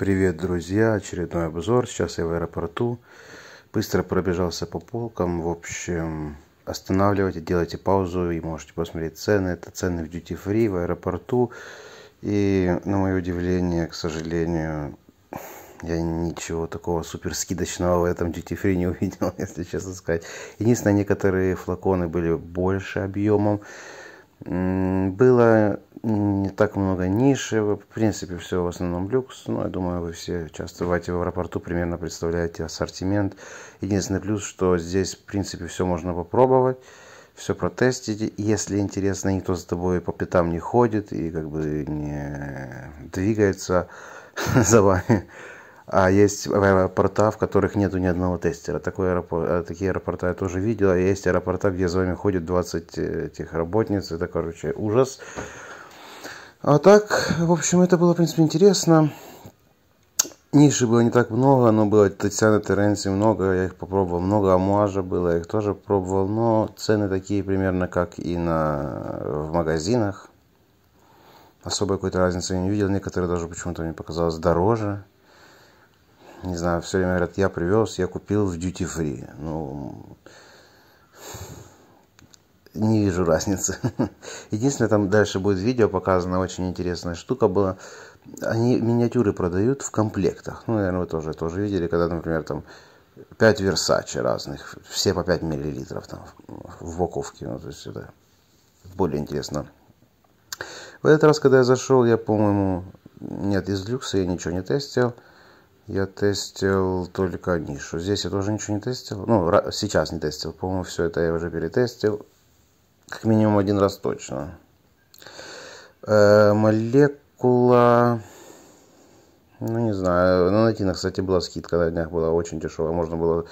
Привет, друзья! Очередной обзор. Сейчас я в аэропорту. Быстро пробежался по полкам. В общем, останавливайте, делайте паузу и можете посмотреть цены. Это цены в duty free в аэропорту. И, на мое удивление, к сожалению, я ничего такого супер скидочного в этом duty free не увидел, если честно сказать. Единственное, некоторые флаконы были больше объемом. Было не так много ниши, в принципе все в основном люкс, ну, я думаю вы все часто бываете в аэропорту, примерно представляете ассортимент. Единственный плюс, что здесь в принципе все можно попробовать, все протестить, если интересно, никто за тобой по пятам не ходит и как бы не двигается за вами. А есть аэропорта, в которых нету ни одного тестера. Такой аэропорт, а, такие аэропорта я тоже видел. А есть аэропорта, где за вами ходит 20 э, этих работниц. Это, короче, ужас. А так, в общем, это было, в принципе, интересно. Ниши было не так много, но было Татьяны Теренси много, я их попробовал много, Амуажа было, я их тоже пробовал, но цены такие примерно, как и на, в магазинах. Особой какой-то разницы я не видел, некоторые даже почему-то мне показалось дороже. Не знаю, все время говорят, я привез, я купил в duty free. Ну, не вижу разницы. Единственное, там дальше будет видео показано, очень интересная штука была. Они миниатюры продают в комплектах. Ну, наверное, вы тоже тоже видели, когда, например, там 5 Версачи разных, все по 5 миллилитров там в боковке. Ну, то есть это более интересно. В этот раз, когда я зашел, я, по-моему, нет, из люкса я ничего не тестил. Я тестил только нишу. Здесь я тоже ничего не тестил. Ну, сейчас не тестил. По-моему, все это я уже перетестил. Как минимум один раз точно. Э, молекула... Ну, не знаю. На Натинах, кстати, была скидка на днях, была очень дешевая. Можно было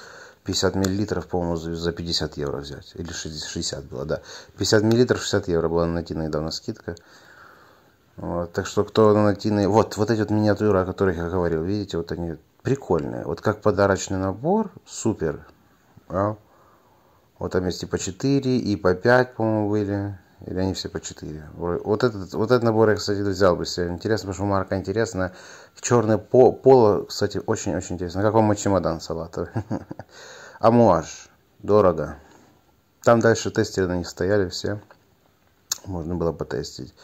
50 миллилитров, по-моему, за 50 евро взять. Или 60, 60 было, да. 50 миллилитров, 60 евро была на Натина недавно скидка. Вот, так что кто на Натины... Вот, вот эти вот миниатюры, о которых я говорил, видите, вот они прикольные. Вот как подарочный набор, супер. А? Вот там есть и по 4, и по 5, по-моему, были. Или они все по 4. Вот этот, вот этот набор я, кстати, взял бы себе. Интересно, потому что марка интересная. Черное по поло, кстати, очень-очень интересно. Как вам чемодан салатовый? Амуаж. Дорого. Там дальше тестеры на них стояли все. Можно было потестить.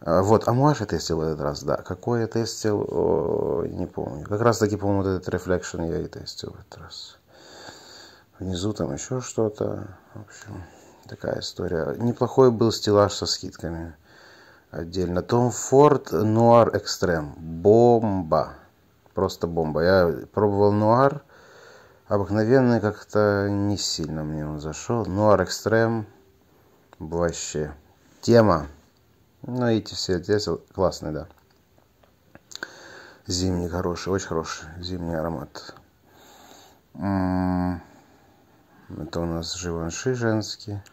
А, вот, Амуаж я тестил в этот раз, да. Какой я тестил, О, не помню. Как раз таки, по-моему, вот этот Reflection я и тестил в этот раз. Внизу там еще что-то. В общем, такая история. Неплохой был стеллаж со скидками. Отдельно. Том Форд Нуар Экстрем. Бомба. Просто бомба. Я пробовал Нуар. Обыкновенный как-то не сильно мне он зашел. Нуар Экстрем. Вообще. Тема. Ну, эти все здесь классные, да. Зимний хороший, очень хороший зимний аромат. М м-м. -м -м. Это у нас живанши женские.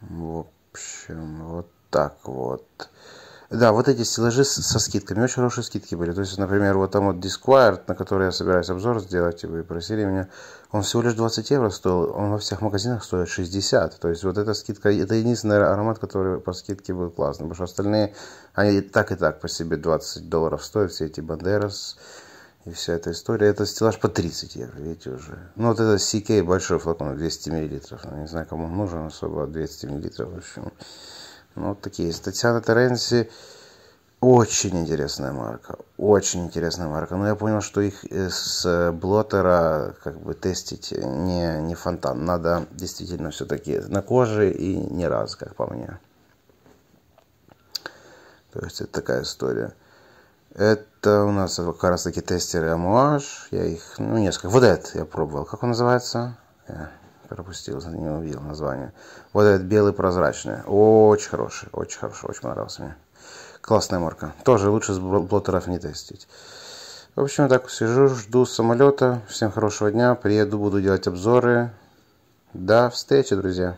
В общем, вот так вот. Да, вот эти стеллажи со скидками. Очень хорошие скидки были. То есть, например, вот там вот Disquiet, на который я собираюсь обзор сделать, и вы просили меня, он всего лишь 20 евро стоил. Он во всех магазинах стоит 60. То есть, вот эта скидка, это единственный аромат, который по скидке был классный. Потому что остальные, они так и так по себе 20 долларов стоят. Все эти Бандерас, и вся эта история. Это стеллаж по 30 евро, видите уже. Ну, вот это CK большой флакон, 200 миллилитров. Ну, не знаю, кому нужен особо, 200 а миллилитров. В общем, ну, вот такие. Татьяна Теренси очень интересная марка. Очень интересная марка. Но я понял, что их э, с э, блотера как бы тестить не, не фонтан. Надо действительно все-таки на коже и не раз, как по мне. То есть это такая история. Это у нас как раз таки тестеры Амуаж. Я их, ну, несколько. Вот этот я пробовал. Как он называется? Я пропустил, не увидел название. Вот этот белый прозрачный. Очень хороший, очень хороший, очень понравился мне. Классная марка. Тоже лучше с блоттеров не тестить. В общем, так сижу, жду самолета. Всем хорошего дня. Приеду, буду делать обзоры. До встречи, друзья.